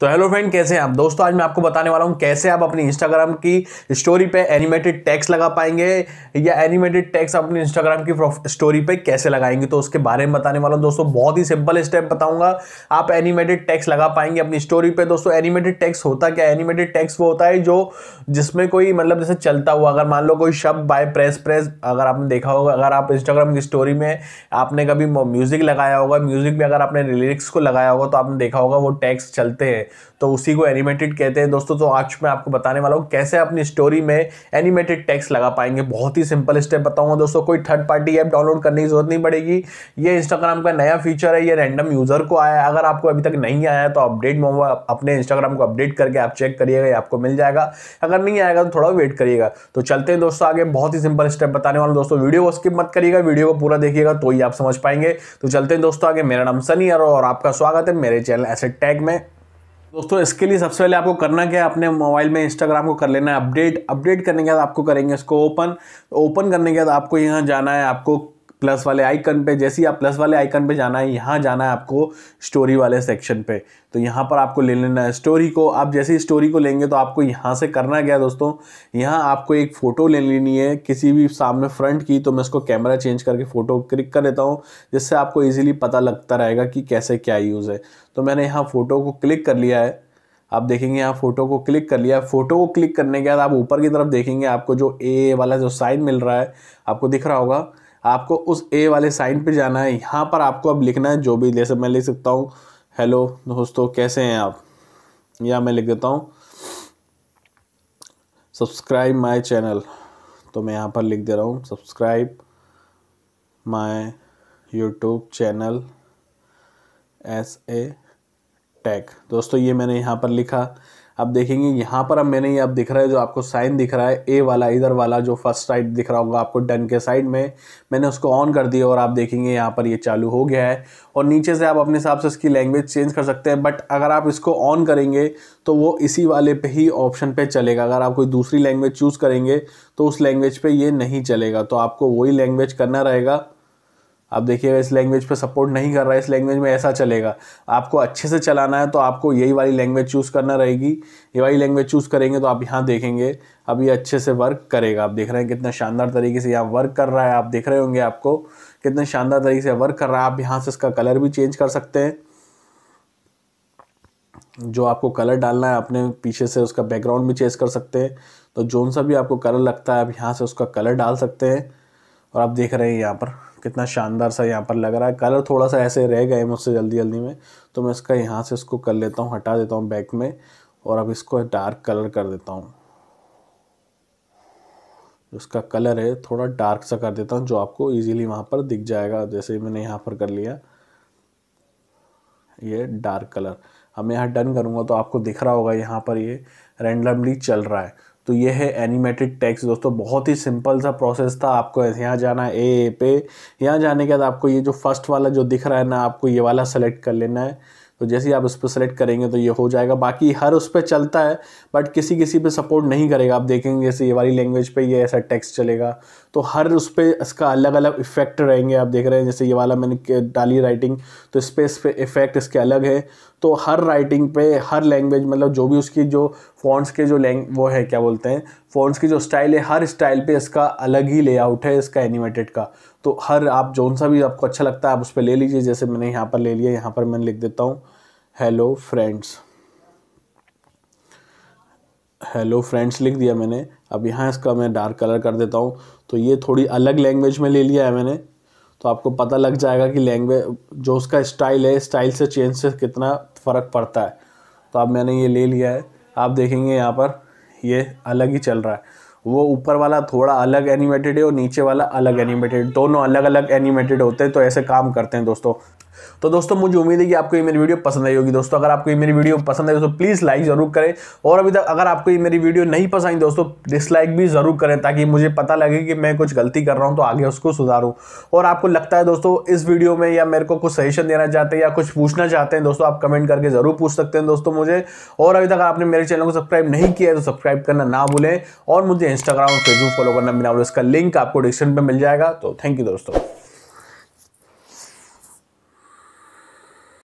तो hello friend कैसे हैं आप दोस्तों आज मैं आपको बताने वाला हूं कैसे आप अपनी इंस्टाग्राम की स्टोरी पे एनिमेटेड टैक्स लगा पाएंगे या एनिमेटेड टैक्स अपनी इंस्टाग्राम की स्टोरी पे कैसे लगाएंगे तो उसके बारे में बताने वाला हूं दोस्तों बहुत ही सिंपल स्टेप बताऊंगा आप एनिमेटेड टैक्स लगा पाएंगे अपनी स्टोरी पर दोस्तों एनिमेटेड टैक्स होता क्या एनिमेटेड टैक्स वो होता है जो जिसमें कोई मतलब जैसे चलता हुआ अगर मान लो कोई शब्द बाय प्रेस प्रेस अगर आपने देखा होगा अगर आप इंस्टाग्राम की स्टोरी में आपने कभी म्यूज़िक लगाया होगा म्यूज़िक में अगर आपने लिरिक्स को लगाया होगा तो आपने देखा होगा वो टैक्स चलते हैं तो उसी को एनिमेटेड कहते हैं दोस्तों तो आज मैं आपको बताने वाला हूँ कैसे अपनी स्टोरी में एनिमेटेड टैक्स लगा पाएंगे बहुत ही सिंपल स्टेप बताऊंगा दोस्तों कोई थर्ड पार्टी ऐप डाउनलोड करने की जरूरत नहीं पड़ेगी ये इंस्टाग्राम का नया फीचर है ये रैंडम यूज़र को आया अगर आपको अभी तक नहीं आया है तो अपडेट अपने इंस्टाग्राम को अपडेट करके आप चेक करिएगा आपको मिल जाएगा अगर नहीं आएगा तो थोड़ा वेट करिएगा तो चलते हैं दोस्तों आगे बहुत ही सिंपल स्टेप बताने वाला दोस्तों वीडियो को स्किप मत करिएगा वीडियो को पूरा देखिएगा तो ही आप समझ पाएंगे तो चलते हैं दोस्तों आगे मेरा नाम सनी और आपका स्वागत है मेरे चैनल एसेट टैग में दोस्तों इसके लिए सबसे पहले आपको करना क्या है अपने मोबाइल में इंस्टाग्राम को कर लेना है अपडेट अपडेट करने के बाद आपको करेंगे इसको ओपन तो ओपन करने के बाद आपको यहाँ जाना है आपको प्लस वाले आइकन पे जैसे ही आप प्लस वाले आइकन पे जाना है यहाँ जाना है आपको स्टोरी वाले सेक्शन पे तो यहाँ पर आपको ले लेना है स्टोरी को आप जैसे ही स्टोरी को लेंगे तो आपको यहाँ से करना क्या दोस्तों यहाँ आपको एक फ़ोटो ले लेनी है किसी भी सामने फ्रंट की तो मैं इसको कैमरा चेंज करके फ़ोटो क्लिक कर देता हूँ जिससे आपको ईजिली पता लगता रहेगा कि कैसे क्या यूज़ है तो मैंने यहाँ फ़ोटो को क्लिक कर लिया है आप देखेंगे यहाँ फ़ोटो को क्लिक कर लिया फ़ोटो को क्लिक करने के बाद आप ऊपर की तरफ देखेंगे आपको जो ए वाला जो साइन मिल रहा है आपको दिख रहा होगा आपको उस ए वाले साइन पे जाना है यहाँ पर आपको अब लिखना है जो भी जैसे मैं लिख सकता हूँ हेलो दोस्तों कैसे हैं आप या मैं लिख देता हूँ सब्सक्राइब माय चैनल तो मैं यहाँ पर लिख दे रहा हूँ subscribe my YouTube channel as a tag दोस्तों ये मैंने यहाँ पर लिखा अब देखेंगे यहाँ पर अब मैंने ये अब दिख रहा है जो आपको साइन दिख रहा है ए वाला इधर वाला जो फर्स्ट साइड दिख रहा होगा आपको डन के साइड में मैंने उसको ऑन कर दिया और आप देखेंगे यहाँ पर ये चालू हो गया है और नीचे से आप अपने हिसाब से इसकी लैंग्वेज चेंज कर सकते हैं बट अगर आप इसको ऑन करेंगे तो वो इसी वाले पे ही ऑप्शन पे चलेगा अगर आप कोई दूसरी लैंग्वेज चूज़ करेंगे तो उस लैंग्वेज पे ये नहीं चलेगा तो आपको वही लैंग्वेज करना रहेगा आप देखिएगा इस लैंग्वेज पे सपोर्ट नहीं कर रहा है इस लैंग्वेज में ऐसा चलेगा आपको अच्छे से चलाना है तो आपको यही वाली लैंग्वेज चूज़ करना रहेगी ये वाली लैंग्वेज चूज़ करेंगे तो आप यहाँ देखेंगे अब ये अच्छे से वर्क करेगा आप देख रहे हैं कितना शानदार तरीके से यहाँ वर्क कर रहा है आप देख रहे होंगे आपको कितने शानदार तरीके से वर्क कर रहा है आप यहाँ से इसका कलर भी चेंज कर सकते हैं जो आपको कलर डालना है अपने पीछे से उसका बैकग्राउंड भी चेंज कर सकते हैं तो जोन सा भी आपको कलर लगता है आप यहाँ से उसका कलर डाल सकते हैं और आप देख रहे हैं यहाँ पर कितना शानदार सा यहाँ पर लग रहा है कलर थोड़ा सा ऐसे रह गए मुझसे जल्दी जल्दी में तो मैं इसका यहाँ से इसको कर लेता हूँ हटा देता हूँ बैक में और अब इसको डार्क कलर कर देता हूँ उसका कलर है थोड़ा डार्क सा कर देता हूँ जो आपको इजीली वहाँ पर दिख जाएगा जैसे मैंने यहाँ पर कर लिया ये डार्क कलर अब मैं यहाँ डन करूँगा तो आपको दिख रहा होगा यहाँ पर ये रैंडमली चल रहा है तो ये है एनिमेटेड टैक्स दोस्तों बहुत ही सिंपल सा प्रोसेस था आपको यहाँ जाना है ए पे यहाँ जाने के बाद आपको ये जो फर्स्ट वाला जो दिख रहा है ना आपको ये वाला सेलेक्ट कर लेना है तो जैसे ही आप उस पर सेलेक्ट करेंगे तो ये हो जाएगा बाकी हर उस पर चलता है बट किसी किसी पे सपोर्ट नहीं करेगा आप देखेंगे जैसे ये वाली लैंग्वेज पे ये ऐसा टेक्स्ट चलेगा तो हर उस पर इसका अलग अलग इफेक्ट रहेंगे आप देख रहे हैं जैसे ये वाला मैंने डाली राइटिंग तो इस पर इस पर इफेक्ट इसके अलग है तो हर राइटिंग पे हर लैंग्वेज मतलब जो भी उसकी जो फॉन्ट्स के जो लैंग वो है क्या बोलते हैं फ़ॉन्ट्स की जो स्टाइल है हर स्टाइल पे इसका अलग ही लेआउट है इसका एनिमेटेड का तो हर आप जौन सा भी आपको अच्छा लगता है आप उस पर ले लीजिए जैसे मैंने यहाँ पर ले लिया यहाँ पर मैं लिख देता हूँ हेलो फ्रेंड्स हेलो फ्रेंड्स लिख दिया मैंने अब यहाँ इसका मैं डार्क कलर कर देता हूँ तो ये थोड़ी अलग लैंग्वेज में ले लिया है मैंने तो आपको पता लग जाएगा कि लैंग्वेज जो उसका स्टाइल है स्टाइल से चेंज से कितना फ़र्क पड़ता है तो अब मैंने ये ले लिया है आप देखेंगे यहाँ पर ये अलग ही चल रहा है वो ऊपर वाला थोड़ा अलग एनिमेटेड है और नीचे वाला अलग एनिमेटेड दोनों अलग अलग एनिमेटेड होते हैं तो ऐसे काम करते हैं दोस्तों तो दोस्तों मुझे उम्मीद है कि आपको ये मेरी वीडियो पसंद आई होगी दोस्तों अगर आपको ये मेरी वीडियो पसंद आई तो प्लीज़ लाइक ज़रूर करें और अभी तक अगर आपको ये मेरी वीडियो नहीं पसंद आई दोस्तों डिसलाइक भी ज़रूर करें ताकि मुझे पता लगे कि मैं कुछ गलती कर रहा हूँ तो आगे उसको सुधारूँ और आपको लगता है दोस्तों इस वीडियो में या मेरे को कुछ सजेशन देना चाहते हैं या कुछ पूछना चाहते हैं दोस्तों आप कमेंट करके ज़रूर पूछ सकते हैं दोस्तों मुझे और अभी तक आपने मेरे चैनल को सब्सक्राइब नहीं किया है तो सब्सक्राइब करना ना भूलें और मुझे इंस्टाग्राम और फेसबुक फॉलो करना मिला उसका लिंक आपको डिस्क्रिप्शन पर मिल जाएगा तो थैंक यू दोस्तों